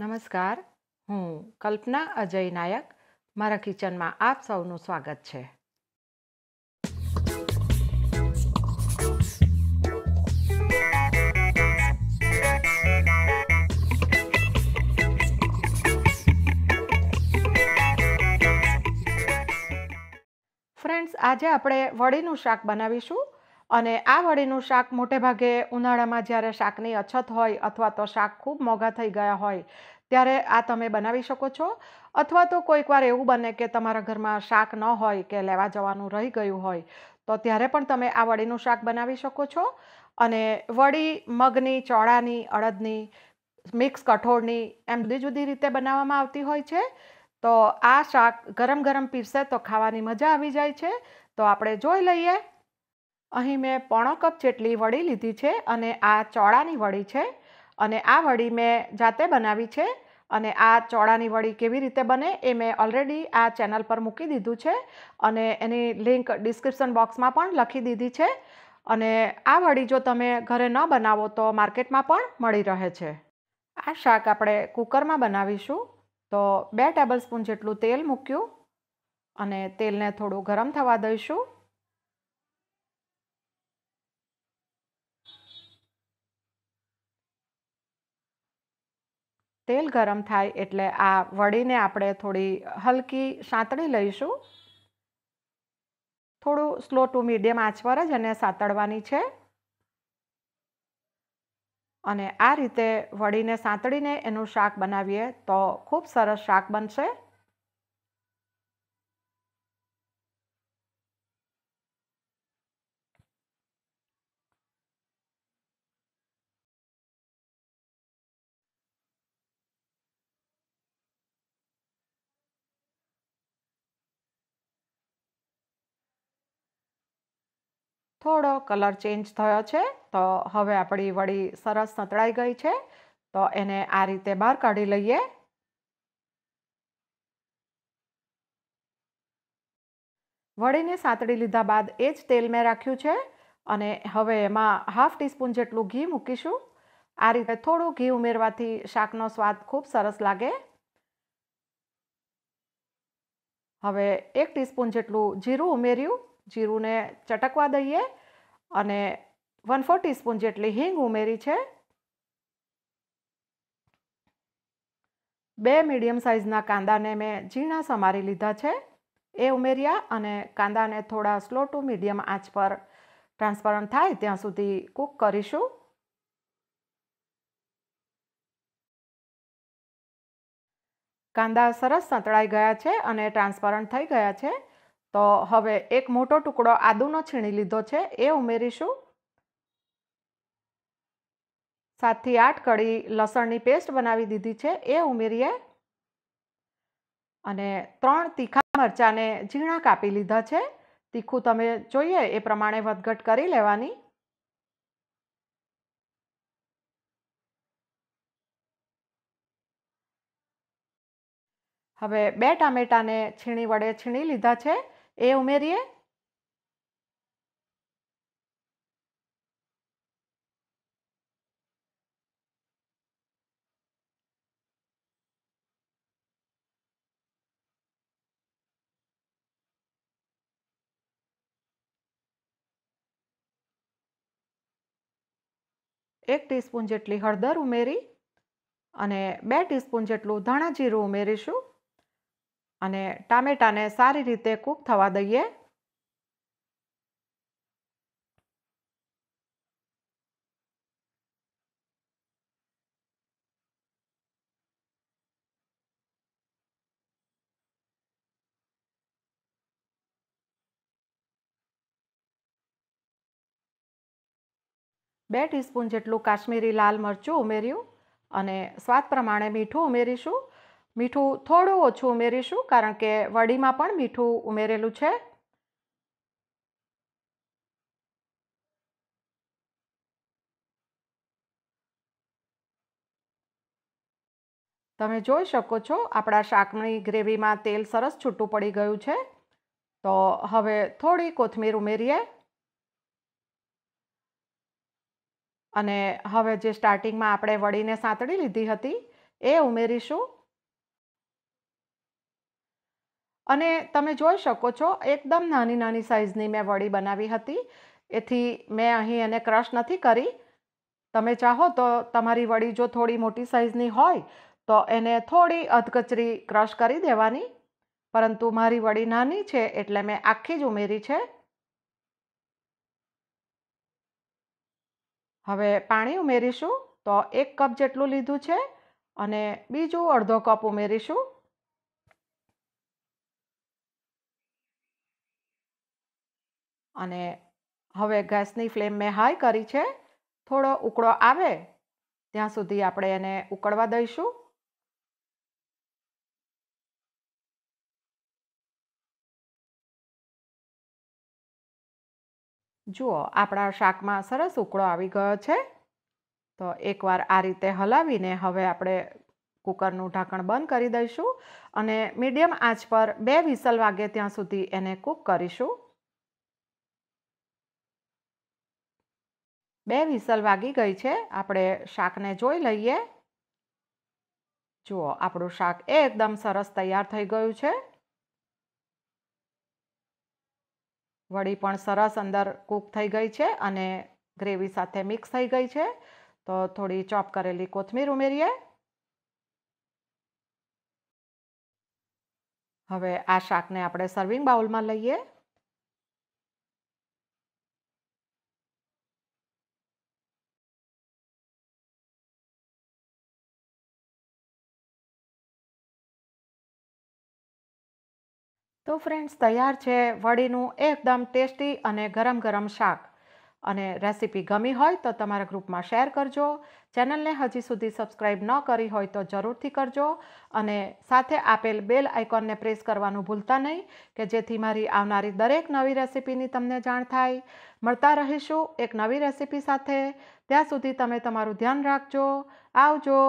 નમસ્કાર હું કલ્પના અજય નાયક મારા કિચનમાં આપ સૌનું સ્વાગત છે ફ્રેન્ડ્સ આજે આપણે વડીનું શાક બનાવીશું અને આ વળીનું શાક મોટેભાગે ઉનાળામાં જ્યારે શાકની અછત હોય અથવા તો શાક ખૂબ મોંઘા થઈ ગયા હોય ત્યારે આ તમે બનાવી શકો છો અથવા તો કોઈકવાર એવું બને કે તમારા ઘરમાં શાક ન હોય કે લેવા જવાનું રહી ગયું હોય તો ત્યારે પણ તમે આ વડીનું શાક બનાવી શકો છો અને વડી મગની ચોળાની અડદની મિક્સ કઠોળની એમ જુદી જુદી રીતે બનાવવામાં આવતી હોય છે તો આ શાક ગરમ ગરમ પીરસે તો ખાવાની મજા આવી જાય છે તો આપણે જોઈ લઈએ અહીં મેં પોણો કપ જેટલી વડી લીધી છે અને આ ચોળાની વડી છે અને આ વડી મેં જાતે બનાવી છે અને આ ચોળાની વડી કેવી રીતે બને એ મેં ઓલરેડી આ ચેનલ પર મૂકી દીધું છે અને એની લિંક ડિસ્ક્રિપ્શન બોક્સમાં પણ લખી દીધી છે અને આ વડી જો તમે ઘરે ન બનાવો તો માર્કેટમાં પણ મળી રહે છે આ શાક આપણે કુકરમાં બનાવીશું તો બે ટેબલ સ્પૂન જેટલું તેલ મૂક્યું અને તેલને થોડું ગરમ થવા દઈશું તેલ ગરમ થાય એટલે આ વડીને આપણે થોડી હલકી સાંતળી લઈશું થોડું સ્લો ટુ મીડિયમ આંચ પર જ એને સાંતળવાની છે અને આ રીતે વડીને સાંતળીને એનું શાક બનાવીએ તો ખૂબ સરસ શાક બનશે થોડો કલર ચેન્જ થયો છે તો હવે આપણી વળી સરસ સંતળાઈ ગઈ છે તો એને આ રીતે બહાર કાઢી લઈએ વળીને સાતડી લીધા બાદ એ જ તેલ મેં રાખ્યું છે અને હવે એમાં હાફ ટીસ્પૂન જેટલું ઘી મૂકીશું આ રીતે થોડું ઘી ઉમેરવાથી શાકનો સ્વાદ ખૂબ સરસ લાગે હવે એક ટીસ્પૂન જેટલું જીરું ઉમેર્યું જીરુંને ચટકવા દઈએ અને વન ફોર ટીસ્પૂન જેટલી હિંગ ઉમેરી છે બે મીડિયમ સાઇઝના કાંદાને મેં ઝીણા સમારી લીધા છે એ ઉમેર્યા અને કાંદાને થોડા સ્લો ટુ મીડિયમ આંચ પર ટ્રાન્સપરન્ટ થાય ત્યાં સુધી કૂક કરીશું કાંદા સરસ સંતળાઈ ગયા છે અને ટ્રાન્સપરન્ટ થઈ ગયા છે તો હવે એક મોટો ટુકડો આદુનો છીણી લીધો છે એ ઉમેરીશું સાતથી આઠ કળી લસણની પેસ્ટ બનાવી દીધી છે એ ઉમેરીએ અને ત્રણ તીખા મરચાંને ઝીણા કાપી લીધા છે તીખું તમે જોઈએ એ પ્રમાણે વધઘટ કરી લેવાની હવે બે ટામેટાને છીણી વડે છીણી લીધા છે એ ઉમેરીએ એક ટીસ્પૂન જેટલી હળદર ઉમેરી અને બે ટીસ્પૂન જેટલું ધાણા જીરું ઉમેરીશું અને ટામેટાને સારી રીતે કૂક થવા દઈએ બે ટીસ્પૂન જેટલું કાશ્મીરી લાલ મરચું ઉમેર્યું અને સ્વાદ પ્રમાણે મીઠું ઉમેરીશું મીઠું થોડું ઓછું ઉમેરીશું કારણ કે વડીમાં પણ મીઠું ઉમેરેલું છે તમે જોઈ શકો છો આપણા શાકની ગ્રેવીમાં તેલ સરસ છૂટું પડી ગયું છે તો હવે થોડી કોથમીર ઉમેરીએ અને હવે જે સ્ટાર્ટિંગમાં આપણે વડીને સાંતળી લીધી હતી એ ઉમેરીશું અને તમે જોઈ શકો છો એકદમ નાની નાની સાઇઝની મેં વડી બનાવી હતી એથી મેં અહીં એને ક્રશ નથી કરી તમે ચાહો તો તમારી વડી જો થોડી મોટી સાઇઝની હોય તો એને થોડી અધકચરી ક્રશ કરી દેવાની પરંતુ મારી વડી નાની છે એટલે મેં આખી જ ઉમેરી છે હવે પાણી ઉમેરીશું તો એક કપ જેટલું લીધું છે અને બીજું અડધો કપ ઉમેરીશું અને હવે ગેસની ફ્લેમ મેં હાઈ કરી છે થોડો ઉકળો આવે ત્યાં સુધી આપણે એને ઉકળવા દઈશું જુઓ આપણા શાકમાં સરસ ઉકળો આવી ગયો છે તો એકવાર આ રીતે હલાવીને હવે આપણે કુકરનું ઢાંકણ બંધ કરી દઈશું અને મીડિયમ આંચ પર બે વિસલ વાગે ત્યાં સુધી એને કૂક કરીશું બે વિસલ વાગી ગઈ છે આપણે શાકને જોઈ લઈએ જુઓ આપણું શાક એકદમ સરસ તૈયાર થઈ ગયું છે વળી પણ સરસ અંદર કૂક થઈ ગઈ છે અને ગ્રેવી સાથે મિક્સ થઈ ગઈ છે તો થોડી ચોપ કરેલી કોથમીર ઉમેરીએ હવે આ શાકને આપણે સર્વિંગ બાઉલમાં લઈએ તો ફ્રેન્ડ્સ તૈયાર છે વડીનું એકદમ ટેસ્ટી અને ગરમ ગરમ શાક અને રેસીપી ગમી હોય તો તમારા ગ્રુપમાં શેર કરજો ચેનલને હજી સુધી સબસ્ક્રાઇબ ન કરી હોય તો જરૂરથી કરજો અને સાથે આપેલ બેલ આઇકોનને પ્રેસ કરવાનું ભૂલતા નહીં કે જેથી મારી આવનારી દરેક નવી રેસીપીની તમને જાણ થાય મળતા રહીશું એક નવી રેસીપી સાથે ત્યાં સુધી તમે તમારું ધ્યાન રાખજો આવજો